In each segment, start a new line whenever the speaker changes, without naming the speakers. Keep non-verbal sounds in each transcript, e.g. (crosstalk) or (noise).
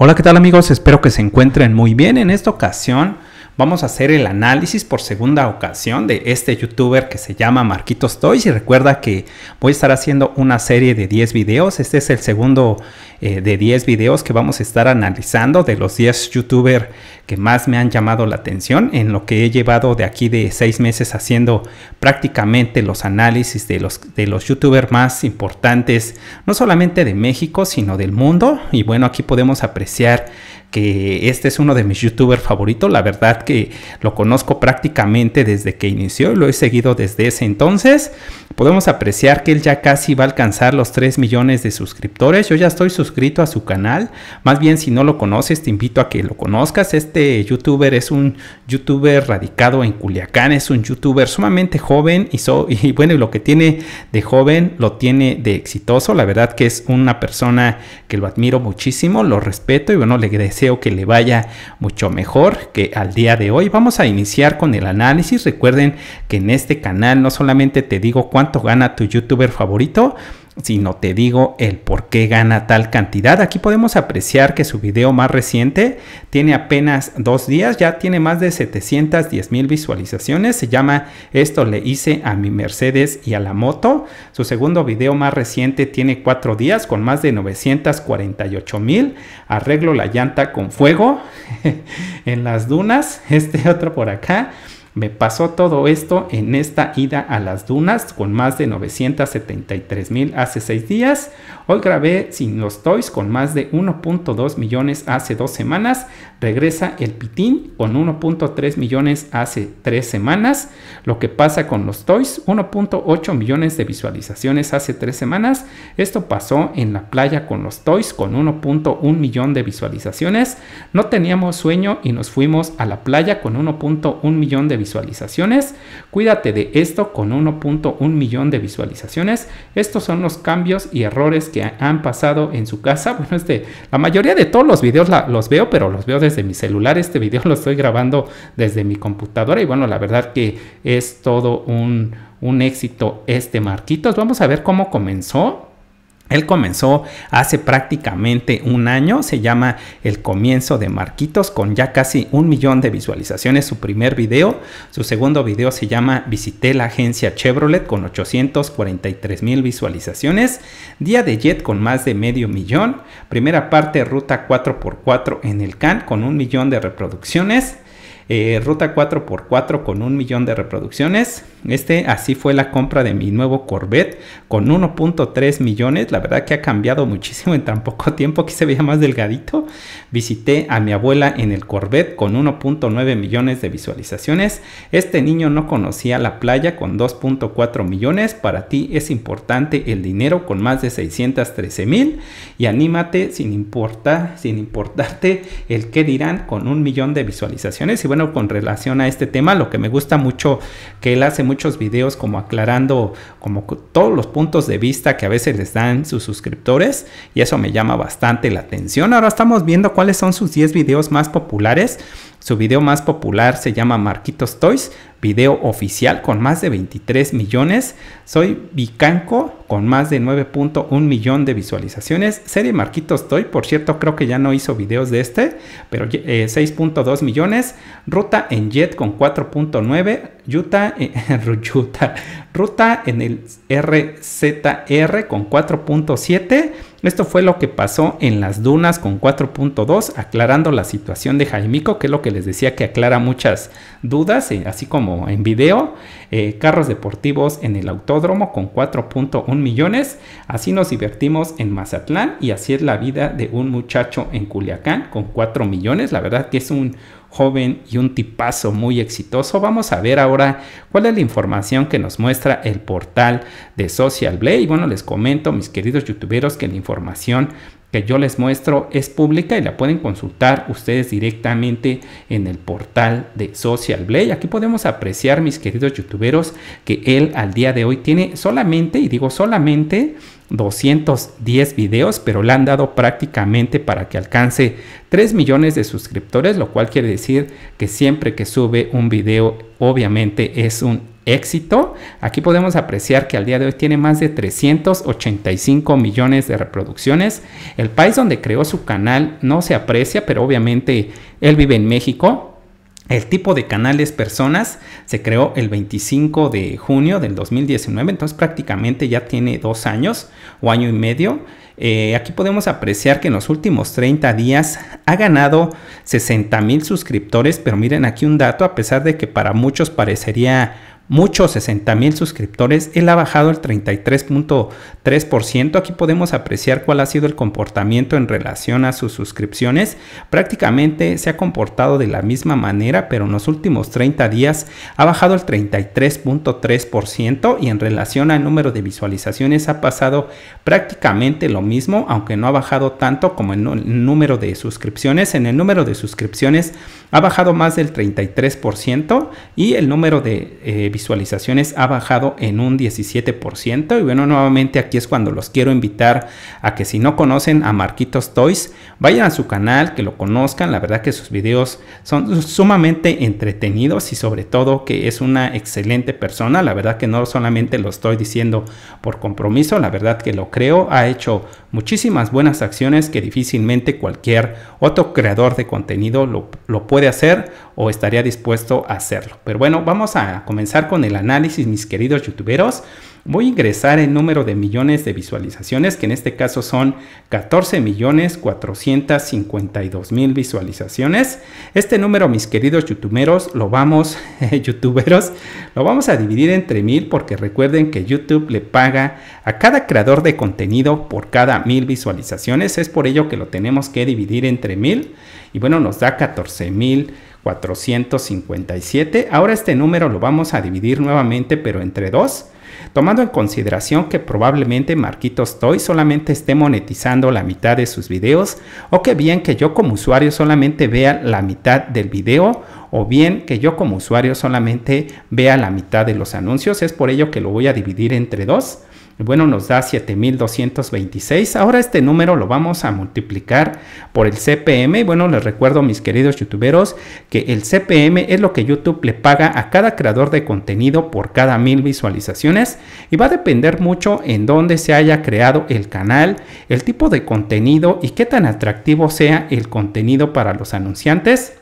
Hola, ¿qué tal amigos? Espero que se encuentren muy bien. En esta ocasión Vamos a hacer el análisis por segunda ocasión de este youtuber que se llama Marquitos Toys y recuerda que voy a estar haciendo una serie de 10 videos. Este es el segundo eh, de 10 videos que vamos a estar analizando de los 10 youtubers que más me han llamado la atención en lo que he llevado de aquí de 6 meses haciendo prácticamente los análisis de los, de los youtubers más importantes, no solamente de México, sino del mundo. Y bueno, aquí podemos apreciar que este es uno de mis youtubers favoritos, la verdad que lo conozco prácticamente desde que inició, y lo he seguido desde ese entonces podemos apreciar que él ya casi va a alcanzar los 3 millones de suscriptores. Yo ya estoy suscrito a su canal. Más bien, si no lo conoces, te invito a que lo conozcas. Este youtuber es un youtuber radicado en Culiacán. Es un youtuber sumamente joven y, (laughs) y bueno, lo que tiene de joven lo tiene de exitoso. La verdad que es una persona que lo admiro muchísimo, lo respeto y bueno, le deseo que le vaya mucho mejor que al día de hoy. Vamos a iniciar con el análisis. Recuerden que en este canal no solamente te digo cuánto gana tu youtuber favorito, si no te digo el por qué gana tal cantidad. Aquí podemos apreciar que su video más reciente tiene apenas dos días, ya tiene más de 710 mil visualizaciones. Se llama Esto le hice a mi Mercedes y a la moto. Su segundo video más reciente tiene cuatro días con más de 948 mil. Arreglo la llanta con fuego (laughs) en las dunas. Este otro por acá me pasó todo esto en esta ida a las dunas con más de 973 mil hace 6 días. Hoy grabé sin los toys con más de 1.2 millones hace 2 semanas. Regresa el Pitín con 1.3 millones hace tres semanas. Lo que pasa con los Toys, 1.8 millones de visualizaciones hace tres semanas. Esto pasó en la playa con los Toys con 1.1 millón de visualizaciones. No teníamos sueño y nos fuimos a la playa con 1.1 millón de visualizaciones. Cuídate de esto con 1.1 millón de visualizaciones. Estos son los cambios y errores que han pasado en su casa. (laughs) Bueno, este, la mayoría de todos los videos los veo, pero los veo de desde mi celular. Este video lo estoy grabando desde mi computadora y bueno, la verdad que es todo un, un éxito este Marquitos. Vamos a ver cómo comenzó. Él comenzó hace prácticamente un año, se llama El comienzo de Marquitos, con ya casi un millón de visualizaciones su primer video. Su segundo video se llama Visité la agencia Chevrolet con 843 mil visualizaciones. Día de Jet con más de medio millón. Primera parte Ruta 4x4 en el CAN con un millón de reproducciones. Eh, ruta 4x4 con un millón de reproducciones. Este así fue la compra de mi nuevo Corvette con 1.3 millones. La verdad que ha cambiado muchísimo en tan poco tiempo. que se veía más delgadito. Visité a mi abuela en el Corvette con 1.9 millones de visualizaciones. Este niño no conocía la playa con 2.4 millones. Para ti es importante el dinero con más de 613 mil. Y anímate sin importar, sin importarte el que dirán con un millón de visualizaciones. Y bueno, con relación a este tema. Lo que me gusta mucho que él hace muchos videos como aclarando como todos los puntos de vista que a veces les dan sus suscriptores y eso me llama bastante la atención. Ahora estamos viendo cuáles son sus 10 videos más populares su video más popular se llama Marquitos Toys, video oficial con más de 23 millones. Soy Vicanco con más de 9.1 millón de visualizaciones. Serie Marquitos Toy, por cierto, creo que ya no hizo videos de este, pero 6.2 eh, millones. Ruta en Jet con 4.9. Yuta eh, (laughs) ruta en el RZR con 4.7. Esto fue lo que pasó en las dunas con 4.2, aclarando la situación de Jaimico, que es lo que les decía que aclara muchas dudas, eh, así como en video. Eh, carros deportivos en el autódromo con 4.1 millones. Así nos divertimos en Mazatlán y así es la vida de un muchacho en Culiacán con 4 millones. La verdad que es un joven y un tipazo muy exitoso, vamos a ver ahora cuál es la información que nos muestra el portal de Social Blade. Y bueno, les comento, mis queridos youtuberos, que la información que yo les muestro es pública y la pueden consultar ustedes directamente en el portal de Social Blade. Aquí podemos apreciar, mis queridos youtuberos, que él al día de hoy tiene solamente, y digo solamente, 210 videos, pero le han dado prácticamente para que alcance 3 millones de suscriptores, lo cual quiere decir que siempre que sube un video, obviamente es un éxito. Aquí podemos apreciar que al día de hoy tiene más de 385 millones de reproducciones. El país donde creó su canal no se aprecia, pero obviamente él vive en México. El tipo de canal es personas se creó el 25 de junio del 2019, entonces prácticamente ya tiene dos años o año y medio. Eh, aquí podemos apreciar que en los últimos 30 días ha ganado 60 mil suscriptores, pero miren aquí un dato, a pesar de que para muchos parecería muchos 60 mil suscriptores, él ha bajado el 33.3%. Aquí podemos apreciar cuál ha sido el comportamiento en relación a sus suscripciones. Prácticamente se ha comportado de la misma manera, pero en los últimos 30 días ha bajado el 33.3% y en relación al número de visualizaciones ha pasado prácticamente lo mismo, aunque no ha bajado tanto como el, el número de suscripciones. En el número de suscripciones ha bajado más del 33% y el número de eh, visualizaciones ha bajado en un 17%. Y bueno, nuevamente aquí es cuando los quiero invitar a que si no conocen a Marquitos Toys, vayan a su canal, que lo conozcan. La verdad que sus videos son sumamente entretenidos y sobre todo que es una excelente persona. La verdad que no solamente lo estoy diciendo por compromiso, la verdad que lo creo. Ha hecho muchísimas buenas acciones que difícilmente cualquier otro creador de contenido lo, puede hacer o estaría dispuesto a hacerlo. Pero bueno, vamos a comenzar con el análisis, mis queridos youtuberos voy a ingresar el número de millones de visualizaciones, que en este caso son 14,452,000 millones visualizaciones. Este número, mis queridos youtuberos, lo vamos, (laughs) eh, youtuberos, lo vamos a dividir entre mil porque recuerden que YouTube le paga a cada creador de contenido por cada mil visualizaciones. Es por ello que lo tenemos que dividir entre mil y bueno, nos da 14,457. Ahora este número lo vamos a dividir nuevamente, pero entre dos tomando en consideración que probablemente Marquitos Toy solamente esté monetizando la mitad de sus videos, o que bien que yo como usuario solamente vea la mitad del video, o bien que yo como usuario solamente vea la mitad de los anuncios, es por ello que lo voy a dividir entre dos bueno, nos da 7226. Ahora este número lo vamos a multiplicar por el CPM. y Bueno, les recuerdo, mis queridos youtuberos, que el CPM es lo que YouTube le paga a cada creador de contenido por cada mil visualizaciones y va a depender mucho en dónde se haya creado el canal, el tipo de contenido y qué tan atractivo sea el contenido para los anunciantes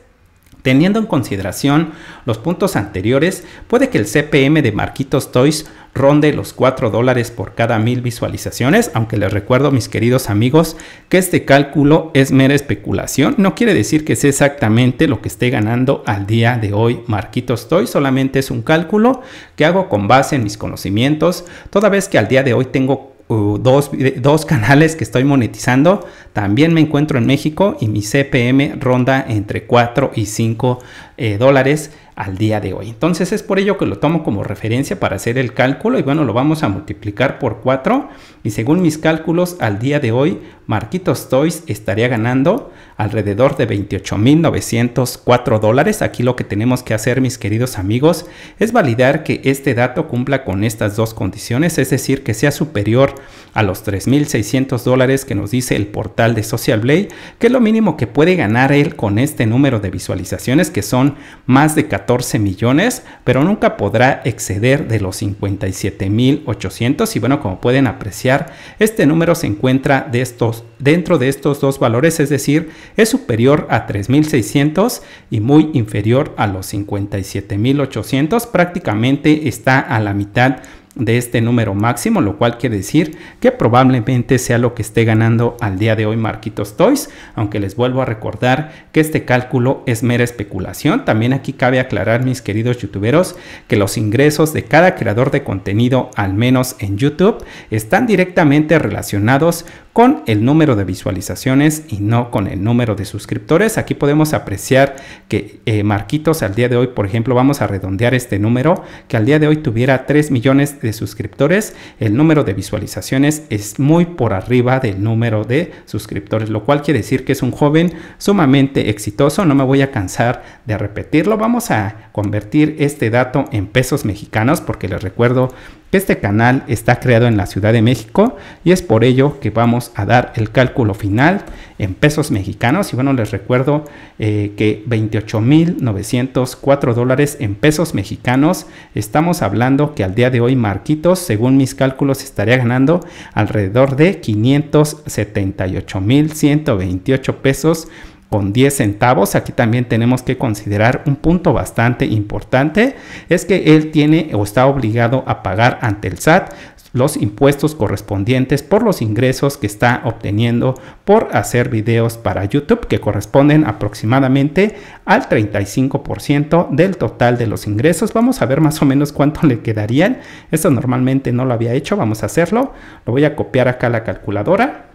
Teniendo en consideración los puntos anteriores, puede que el CPM de Marquitos Toys ronde los 4 dólares por cada mil visualizaciones, aunque les recuerdo mis queridos amigos que este cálculo es mera especulación, no quiere decir que sea exactamente lo que esté ganando al día de hoy Marquitos Toys, solamente es un cálculo que hago con base en mis conocimientos, toda vez que al día de hoy tengo eh, dos, canales que estoy monetizando. También me encuentro en México y mi CPM ronda entre 4 y 5 eh, dólares al día de hoy. Entonces es por ello que lo tomo como referencia para hacer el cálculo y bueno, lo vamos a multiplicar por 4 y según mis cálculos al día de hoy Marquitos Toys estaría ganando alrededor de 28.904 dólares. Aquí lo que tenemos que hacer mis queridos amigos es validar que este dato cumpla con estas dos condiciones, es decir, que sea superior a los 3.600 dólares que nos dice el portal de Social Blade, que es lo mínimo que puede ganar él con este número de visualizaciones que son más de 14 millones, pero nunca podrá exceder de los 57.800 y bueno, como pueden apreciar, este número se encuentra de estos, dentro de estos dos valores, es decir, es superior a 3.600 y muy inferior a los 57.800, prácticamente está a la mitad de este número máximo, lo cual quiere decir que probablemente sea lo que esté ganando al día de hoy Marquitos Toys, aunque les vuelvo a recordar que este cálculo es mera especulación. También aquí cabe aclarar, mis queridos youtuberos, que los ingresos de cada creador de contenido, al menos en YouTube, están directamente relacionados con el número de visualizaciones y no con el número de suscriptores. Aquí podemos apreciar que eh, Marquitos al día de hoy, por ejemplo, vamos a redondear este número, que al día de hoy tuviera 3 millones de suscriptores. El número de visualizaciones es muy por arriba del número de suscriptores, lo cual quiere decir que es un joven sumamente exitoso. No me voy a cansar de repetirlo. Vamos a convertir este dato en pesos mexicanos porque les recuerdo que este canal está creado en la Ciudad de México y es por ello que vamos a dar el cálculo final en pesos mexicanos. Y bueno, les recuerdo eh, que 28.904 dólares en pesos mexicanos. Estamos hablando que al día de hoy Marquitos, según mis cálculos, estaría ganando alrededor de 578.128 pesos con 10 centavos. Aquí también tenemos que considerar un punto bastante importante, es que él tiene o está obligado a pagar ante el SAT los impuestos correspondientes por los ingresos que está obteniendo por hacer videos para YouTube que corresponden aproximadamente al 35% del total de los ingresos. Vamos a ver más o menos cuánto le quedarían. Esto normalmente no lo había hecho, vamos a hacerlo. Lo voy a copiar acá a la calculadora,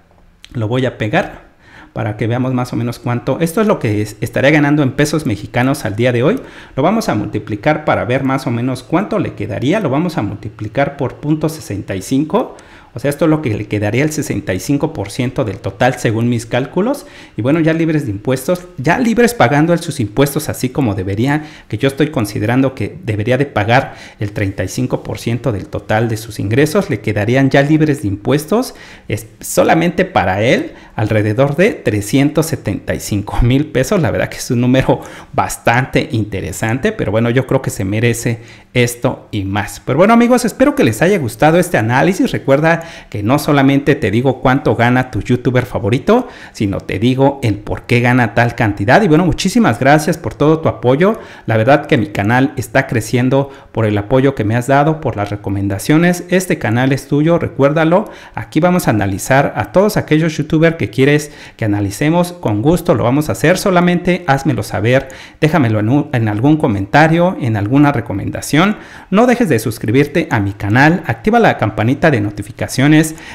lo voy a pegar para que veamos más o menos cuánto. Esto es lo que estaría ganando en pesos mexicanos al día de hoy. Lo vamos a multiplicar para ver más o menos cuánto le quedaría. Lo vamos a multiplicar por 0.65 o sea, esto es lo que le quedaría el 65% del total según mis cálculos. Y bueno, ya libres de impuestos, ya libres pagando sus impuestos así como deberían, que yo estoy considerando que debería de pagar el 35% del total de sus ingresos, le quedarían ya libres de impuestos es solamente para él alrededor de 375 mil pesos. La verdad que es un número bastante interesante, pero bueno, yo creo que se merece esto y más. Pero bueno amigos, espero que les haya gustado este análisis. Recuerda que no solamente te digo cuánto gana tu youtuber favorito, sino te digo el por qué gana tal cantidad. Y bueno, muchísimas gracias por todo tu apoyo. La verdad que mi canal está creciendo por el apoyo que me has dado, por las recomendaciones. Este canal es tuyo, recuérdalo. Aquí vamos a analizar a todos aquellos youtubers que quieres que analicemos. Con gusto lo vamos a hacer. Solamente házmelo saber. Déjamelo en, en algún comentario, en alguna recomendación. No dejes de suscribirte a mi canal. Activa la campanita de notificación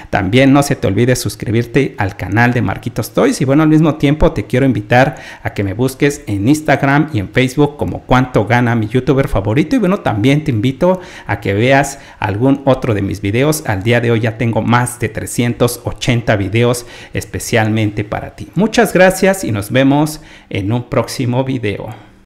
también no se te olvide suscribirte al canal de Marquitos Toys. Y bueno, al mismo tiempo te quiero invitar a que me busques en Instagram y en Facebook como cuánto gana mi youtuber favorito. Y bueno, también te invito a que veas algún otro de mis videos. Al día de hoy ya tengo más de 380 videos especialmente para ti. Muchas gracias y nos vemos en un próximo video.